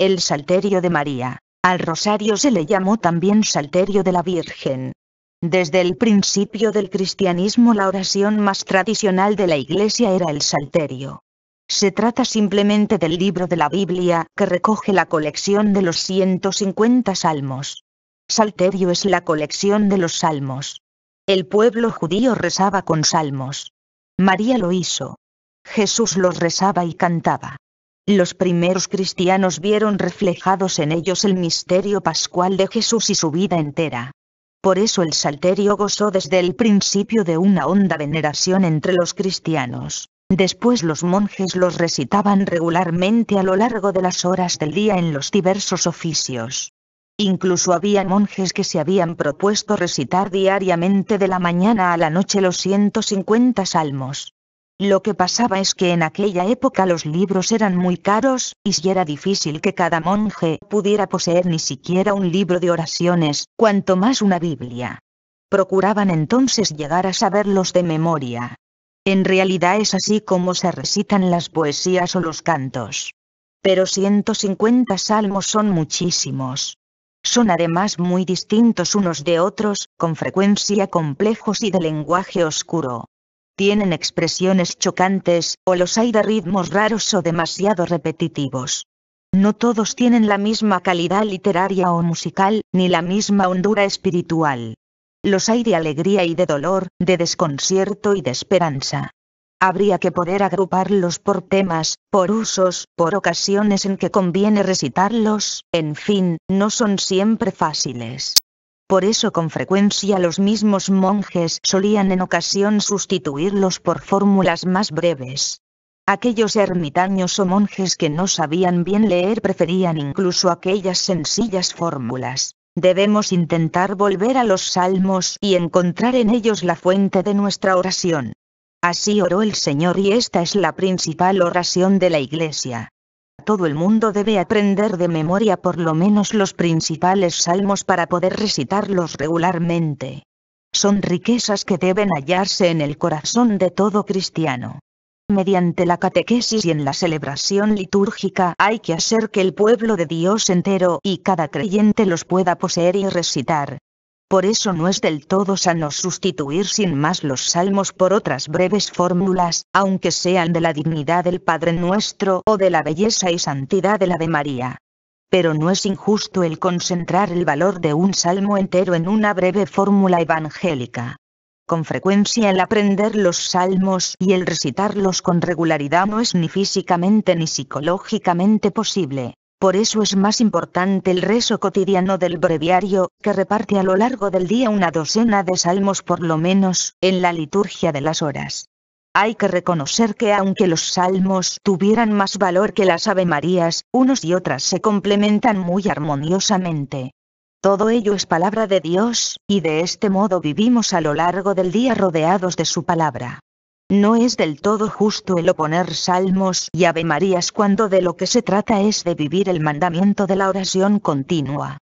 El Salterio de María. Al rosario se le llamó también Salterio de la Virgen. Desde el principio del cristianismo la oración más tradicional de la Iglesia era el Salterio. Se trata simplemente del libro de la Biblia, que recoge la colección de los 150 salmos. Salterio es la colección de los salmos. El pueblo judío rezaba con salmos. María lo hizo. Jesús los rezaba y cantaba. Los primeros cristianos vieron reflejados en ellos el misterio pascual de Jesús y su vida entera. Por eso el Salterio gozó desde el principio de una honda veneración entre los cristianos. Después los monjes los recitaban regularmente a lo largo de las horas del día en los diversos oficios. Incluso había monjes que se habían propuesto recitar diariamente de la mañana a la noche los 150 salmos. Lo que pasaba es que en aquella época los libros eran muy caros, y si era difícil que cada monje pudiera poseer ni siquiera un libro de oraciones, cuanto más una Biblia. Procuraban entonces llegar a saberlos de memoria. En realidad es así como se recitan las poesías o los cantos. Pero 150 salmos son muchísimos. Son además muy distintos unos de otros, con frecuencia complejos y de lenguaje oscuro tienen expresiones chocantes, o los hay de ritmos raros o demasiado repetitivos. No todos tienen la misma calidad literaria o musical, ni la misma hondura espiritual. Los hay de alegría y de dolor, de desconcierto y de esperanza. Habría que poder agruparlos por temas, por usos, por ocasiones en que conviene recitarlos, en fin, no son siempre fáciles. Por eso con frecuencia los mismos monjes solían en ocasión sustituirlos por fórmulas más breves. Aquellos ermitaños o monjes que no sabían bien leer preferían incluso aquellas sencillas fórmulas. Debemos intentar volver a los salmos y encontrar en ellos la fuente de nuestra oración. Así oró el Señor y esta es la principal oración de la Iglesia. Todo el mundo debe aprender de memoria por lo menos los principales salmos para poder recitarlos regularmente. Son riquezas que deben hallarse en el corazón de todo cristiano. Mediante la catequesis y en la celebración litúrgica hay que hacer que el pueblo de Dios entero y cada creyente los pueda poseer y recitar, por eso no es del todo sano sustituir sin más los salmos por otras breves fórmulas, aunque sean de la dignidad del Padre nuestro o de la belleza y santidad de la de María. Pero no es injusto el concentrar el valor de un salmo entero en una breve fórmula evangélica. Con frecuencia el aprender los salmos y el recitarlos con regularidad no es ni físicamente ni psicológicamente posible. Por eso es más importante el rezo cotidiano del breviario, que reparte a lo largo del día una docena de salmos por lo menos, en la liturgia de las horas. Hay que reconocer que aunque los salmos tuvieran más valor que las Ave Marías, unos y otras se complementan muy armoniosamente. Todo ello es palabra de Dios, y de este modo vivimos a lo largo del día rodeados de su palabra. No es del todo justo el oponer salmos y avemarías cuando de lo que se trata es de vivir el mandamiento de la oración continua.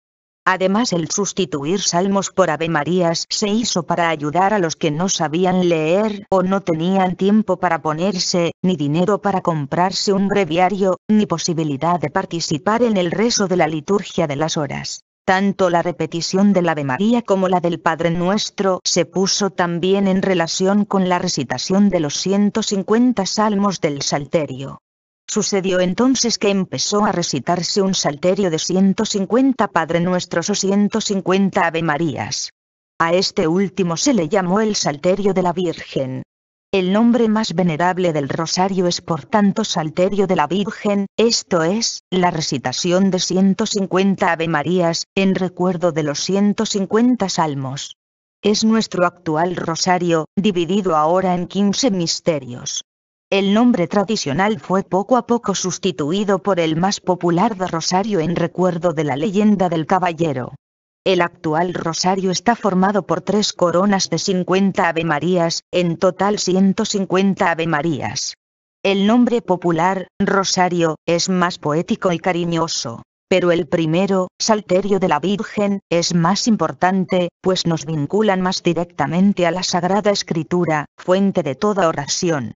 Además el sustituir salmos por avemarías se hizo para ayudar a los que no sabían leer o no tenían tiempo para ponerse, ni dinero para comprarse un breviario, ni posibilidad de participar en el rezo de la liturgia de las horas. Tanto la repetición del Ave María como la del Padre Nuestro se puso también en relación con la recitación de los 150 salmos del Salterio. Sucedió entonces que empezó a recitarse un salterio de 150 Padre Nuestros o 150 Ave Marías. A este último se le llamó el Salterio de la Virgen. El nombre más venerable del rosario es por tanto Salterio de la Virgen, esto es, la recitación de 150 Ave Marías, en recuerdo de los 150 salmos. Es nuestro actual rosario, dividido ahora en 15 misterios. El nombre tradicional fue poco a poco sustituido por el más popular de Rosario en recuerdo de la leyenda del caballero. El actual rosario está formado por tres coronas de 50 avemarías, en total 150 avemarías. El nombre popular, rosario, es más poético y cariñoso. Pero el primero, Salterio de la Virgen, es más importante, pues nos vinculan más directamente a la Sagrada Escritura, fuente de toda oración.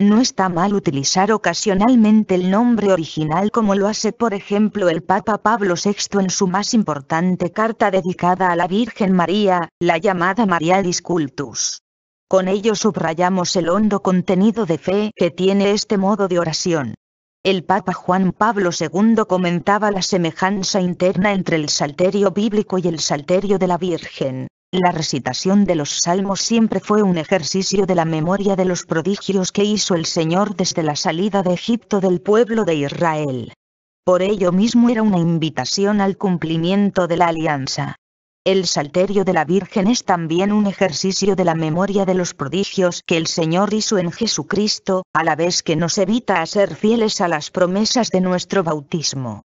No está mal utilizar ocasionalmente el nombre original como lo hace por ejemplo el Papa Pablo VI en su más importante carta dedicada a la Virgen María, la llamada María Discultus. Con ello subrayamos el hondo contenido de fe que tiene este modo de oración. El Papa Juan Pablo II comentaba la semejanza interna entre el salterio bíblico y el salterio de la Virgen. La recitación de los salmos siempre fue un ejercicio de la memoria de los prodigios que hizo el Señor desde la salida de Egipto del pueblo de Israel. Por ello mismo era una invitación al cumplimiento de la alianza. El Salterio de la Virgen es también un ejercicio de la memoria de los prodigios que el Señor hizo en Jesucristo, a la vez que nos evita a ser fieles a las promesas de nuestro bautismo.